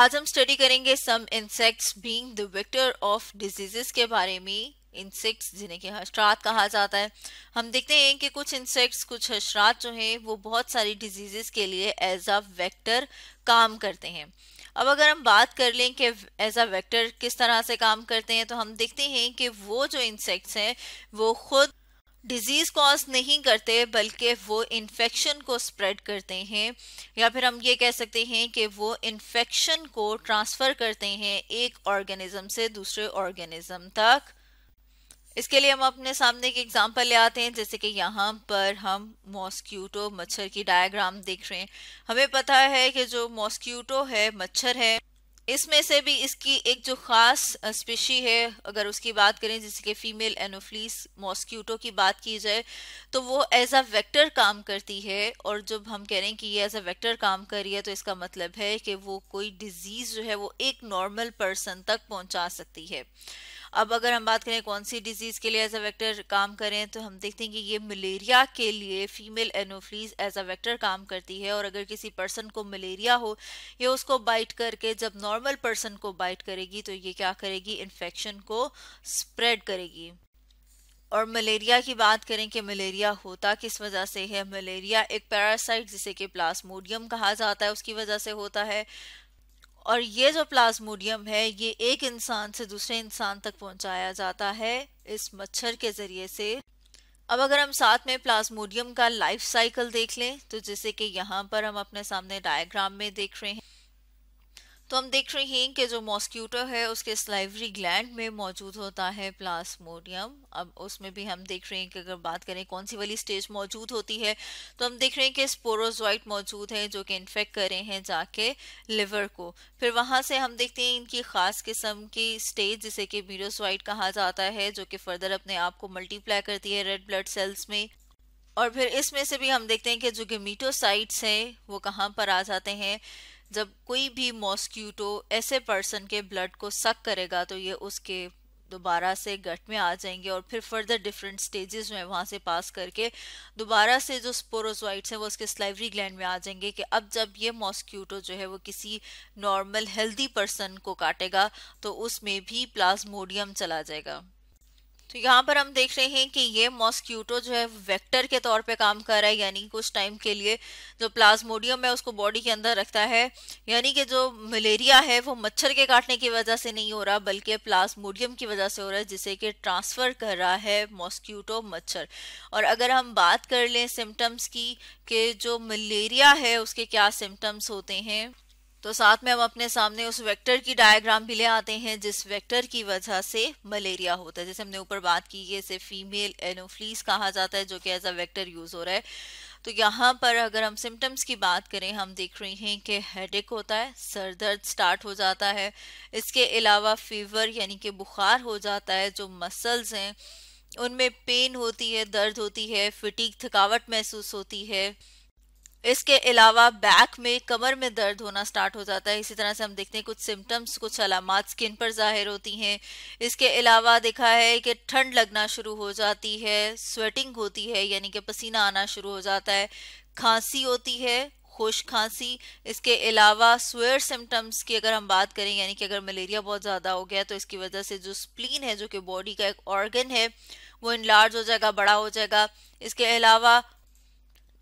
आज हम स्टडी करेंगे some insects being the vector of diseases के बारे में इंसेक्ट्स जिन्हें कि हशरात कहा जाता है हम देखते हैं कि कुछ इंसेक्ट्स कुछ हशरात जो हैं वो बहुत सारी डिजीज़ के लिए एज आ वेक्टर काम करते हैं अब अगर हम बात कर लें कि एज अ वेक्टर किस तरह से काम करते हैं तो हम देखते हैं कि वो जो इंसेक्ट्स हैं वो खुद डिजीज़ कॉज नहीं करते बल्कि वो इन्फेक्शन को स्प्रेड करते हैं या फिर हम ये कह सकते हैं कि वो इन्फेक्शन को ट्रांसफ़र करते हैं एक ऑर्गेनिज्म से दूसरे ऑर्गेनिज़म तक इसके लिए हम अपने सामने के एग्जांपल ले आते हैं जैसे कि यहाँ पर हम मॉस्क्यूटो मच्छर की डायग्राम देख रहे हैं हमें पता है कि जो मॉस्क्यूटो है मच्छर है इसमें से भी इसकी एक जो ख़ास स्पेशी है अगर उसकी बात करें जैसे कि फीमेल एनोफ्लीस मॉस्क्यूटो की बात की जाए तो वो एज अ वेक्टर काम करती है और जब हम कह रहे हैं कि ये एज अ वेक्टर काम कर रही है तो इसका मतलब है कि वो कोई डिज़ीज़ जो है वो एक नॉर्मल पर्सन तक पहुंचा सकती है अब अगर हम बात करें कौन सी डिजीज़ के लिए एज अ वैक्टर काम करें तो हम देखते हैं कि ये मलेरिया के लिए female Anopheles as a vector काम करती है और अगर किसी पर्सन को मलेरिया हो ये उसको बाइट करके जब नॉर्मल पर्सन को बाइट करेगी तो ये क्या करेगी इन्फेक्शन को स्प्रेड करेगी और मलेरिया की बात करें कि मलेरिया होता किस वजह से है मलेरिया एक पैरासाइट जिसे कि प्लास्मोडियम कहा जाता है उसकी वजह से होता है और ये जो प्लाज्मोडियम है ये एक इंसान से दूसरे इंसान तक पहुंचाया जाता है इस मच्छर के जरिए से अब अगर हम साथ में प्लाज्मोडियम का लाइफ साइकिल देख लें तो जैसे कि यहाँ पर हम अपने सामने डायग्राम में देख रहे हैं तो हम देख रहे हैं कि जो मॉस्क्यूटो है उसके स्लाइवरी ग्लैंड में मौजूद होता है प्लास्मोडियम अब उसमें भी हम देख रहे हैं कि अगर बात करें कौन सी वाली स्टेज मौजूद होती है तो हम देख रहे हैं कि स्पोरोजॉइट मौजूद है जो कि इन्फेक्ट कर रहे हैं जाके लिवर को फिर वहाँ से हम देखते हैं इनकी ख़ास किस्म की स्टेज जिसे कि मीरोजॉइट कहा जाता है जो कि फर्दर अपने आप को मल्टीप्लाई करती है रेड ब्लड सेल्स में और फिर इसमें से भी हम देखते हैं कि जो गेमीटोसाइट्स हैं वो कहाँ पर आ जाते हैं जब कोई भी मॉस्क्यूटो ऐसे पर्सन के ब्लड को सक करेगा तो ये उसके दोबारा से गट में आ जाएंगे और फिर फर्दर डिफरेंट स्टेजेस में वहाँ से पास करके दोबारा से जो स्पोरोजोइट्स हैं वो उसके स्लाइवरी ग्लैंड में आ जाएंगे कि अब जब ये मॉस्क्यूटो जो है वो किसी नॉर्मल हेल्दी पर्सन को काटेगा तो उसमें भी प्लाज्मोडियम चला जाएगा तो यहाँ पर हम देख रहे हैं कि ये मॉस्क्यूटो जो है वेक्टर के तौर पे काम कर रहा है यानी कुछ टाइम के लिए जो प्लाज्मोडियम है उसको बॉडी के अंदर रखता है यानी कि जो मलेरिया है वो मच्छर के काटने की वजह से नहीं हो रहा बल्कि प्लाज्मोडियम की वजह से हो रहा है जिसे कि ट्रांसफ़र कर रहा है मॉस्क्यूटो मच्छर और अगर हम बात कर लें सिम्टम्स की कि जो मलेरिया है उसके क्या सिम्टम्स होते हैं तो साथ में हम अपने सामने उस वेक्टर की डायग्राम भी ले आते हैं जिस वेक्टर की वजह से मलेरिया होता है जैसे हमने ऊपर बात की है इसे फीमेल एनोफ्लीस कहा जाता है जो कि एज अ वेक्टर यूज़ हो रहा है तो यहाँ पर अगर हम सिम्टम्स की बात करें हम देख रहे हैं कि हेडेक होता है सर दर्द स्टार्ट हो जाता है इसके अलावा फीवर यानी कि बुखार हो जाता है जो मसल्स हैं उनमें पेन होती है दर्द होती है फिटीक थकावट महसूस होती है इसके अलावा बैक में कमर में दर्द होना स्टार्ट हो जाता है इसी तरह से हम देखते हैं कुछ सिम्टम्स कुछ अलामत स्किन पर जाहिर होती हैं इसके अलावा देखा है कि ठंड लगना शुरू हो जाती है स्वेटिंग होती है यानी कि पसीना आना शुरू हो जाता है खांसी होती है खुश खांसी इसके अलावा स्वेयर सिम्टम्स की अगर हम बात करें यानी कि अगर मलेरिया बहुत ज़्यादा हो गया तो इसकी वजह से जो स्प्लीन है जो कि बॉडी का एक ऑर्गन है वो इनलार्ज हो जाएगा बड़ा हो जाएगा इसके अलावा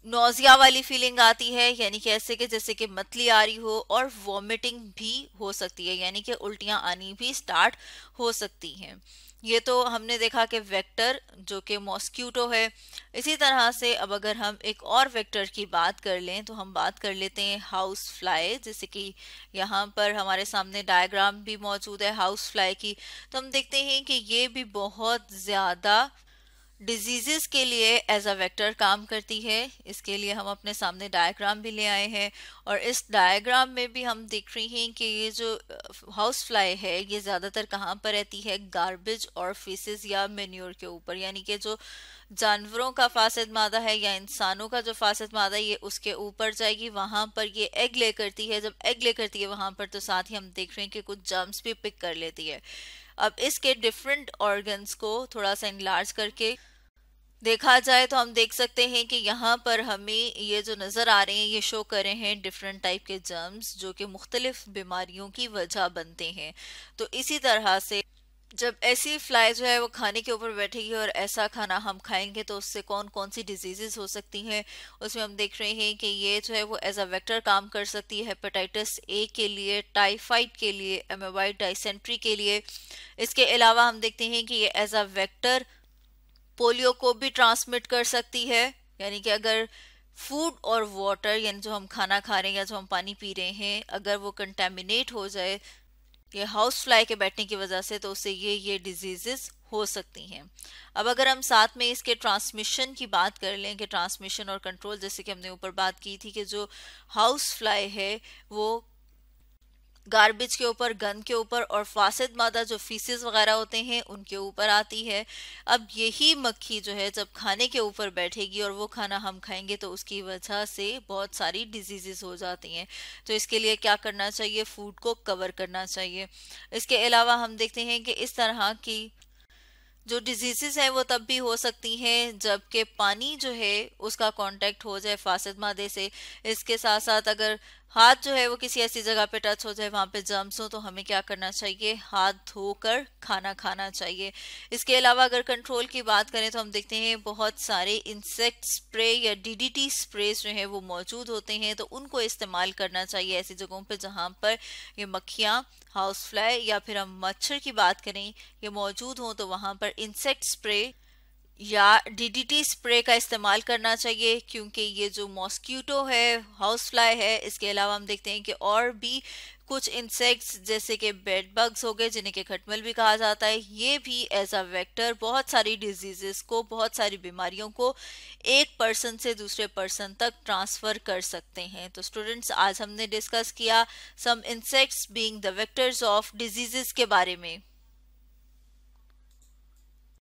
नोजिया वाली फीलिंग आती है यानी कि ऐसे कि जैसे कि मतली आ रही हो और वॉमिटिंग भी हो सकती है यानी कि उल्टियाँ आनी भी स्टार्ट हो सकती हैं ये तो हमने देखा कि वेक्टर जो कि मॉस्क्यूटो है इसी तरह से अब अगर हम एक और वेक्टर की बात कर लें तो हम बात कर लेते हैं हाउस फ्लाई जैसे कि यहाँ पर हमारे सामने डायग्राम भी मौजूद है हाउस फ्लाई की तो हम देखते हैं कि ये भी बहुत ज़्यादा डिजीजेस के लिए एज अ वेक्टर काम करती है इसके लिए हम अपने सामने डायग्राम भी ले आए हैं और इस डायग्राम में भी हम देख रहे हैं कि ये जो हाउस फ्लाई है ये ज़्यादातर कहाँ पर रहती है गार्बेज और फीसिस या मेन्योर के ऊपर यानी कि जो जानवरों का फासद मादा है या इंसानों का जो फासद मादा है ये उसके ऊपर जाएगी वहाँ पर ये एग ले करती है जब एग ले करती है वहाँ पर तो साथ ही हम देख रहे हैं कि कुछ जर्म्स भी पिक कर लेती है अब इसके डिफरेंट ऑर्गन्स को थोड़ा सा इनलार्ज करके देखा जाए तो हम देख सकते हैं कि यहाँ पर हमें ये जो नज़र आ रहे हैं ये शो कर रहे हैं डिफरेंट टाइप के जर्म्स जो कि मुख्तलिफ बीमारियों की वजह बनते हैं तो इसी तरह से जब ऐसी फ्लाई जो है वो खाने के ऊपर बैठेगी और ऐसा खाना हम खाएंगे तो उससे कौन कौन सी डिजीजेस हो सकती हैं उसमें हम देख रहे हैं कि ये जो है वो एज अ वेक्टर काम कर सकती है हेपेटाइटिस ए के लिए टाइफाइड के लिए एमोबाइड डाइसेंट्री के लिए इसके अलावा हम देखते हैं कि ये एज अ वेक्टर पोलियो को भी ट्रांसमिट कर सकती है यानी कि अगर फूड और वाटर यानी जो हम खाना खा रहे हैं या जो हम पानी पी रहे हैं अगर वो कंटेमिनेट हो जाए ये हाउस फ्लाई के बैठने की वजह से तो उससे ये ये डिजीजेस हो सकती हैं अब अगर हम साथ में इसके ट्रांसमिशन की बात कर लें कि ट्रांसमिशन और कंट्रोल जैसे कि हमने ऊपर बात की थी कि जो हाउस फ्लाई है वो गार्बेज के ऊपर गन के ऊपर और फासद मादा जो फीसिस वगैरह होते हैं उनके ऊपर आती है अब यही मक्खी जो है जब खाने के ऊपर बैठेगी और वो खाना हम खाएंगे तो उसकी वजह से बहुत सारी डिजीज़ हो जाती हैं तो इसके लिए क्या करना चाहिए फूड को कवर करना चाहिए इसके अलावा हम देखते हैं कि इस तरह की जो डिजीज़ हैं वो तब भी हो सकती हैं जबकि पानी जो है उसका कांटेक्ट हो जाए फासद मादे से इसके साथ साथ अगर हाथ जो है वो किसी ऐसी जगह पे टच हो जाए वहाँ पे जर्म्स हो तो हमें क्या करना चाहिए हाथ धोकर खाना खाना चाहिए इसके अलावा अगर कंट्रोल की बात करें तो हम देखते हैं बहुत सारे इंसेक्ट स्प्रे या डीडीटी स्प्रेस जो है वो मौजूद होते हैं तो उनको इस्तेमाल करना चाहिए ऐसी जगहों पर जहाँ पर ये मक्खियाँ हाउस फ्लाई या फिर हम मच्छर की बात करें ये मौजूद हों तो वहाँ पर इंसेक्ट स्प्रे या डीडीटी स्प्रे का इस्तेमाल करना चाहिए क्योंकि ये जो मॉस्क्यूटो है हाउस फ्लाई है इसके अलावा हम देखते हैं कि और भी कुछ इंसेक्ट्स जैसे कि बेड बग्स हो गए जिन्हें के खटमल भी कहा जाता है ये भी एज अ वेक्टर बहुत सारी डिजीजेस को बहुत सारी बीमारियों को एक पर्सन से दूसरे पर्सन तक ट्रांसफ़र कर सकते हैं तो स्टूडेंट्स आज हमने डिस्कस किया some insects being the vectors of disease के बारे में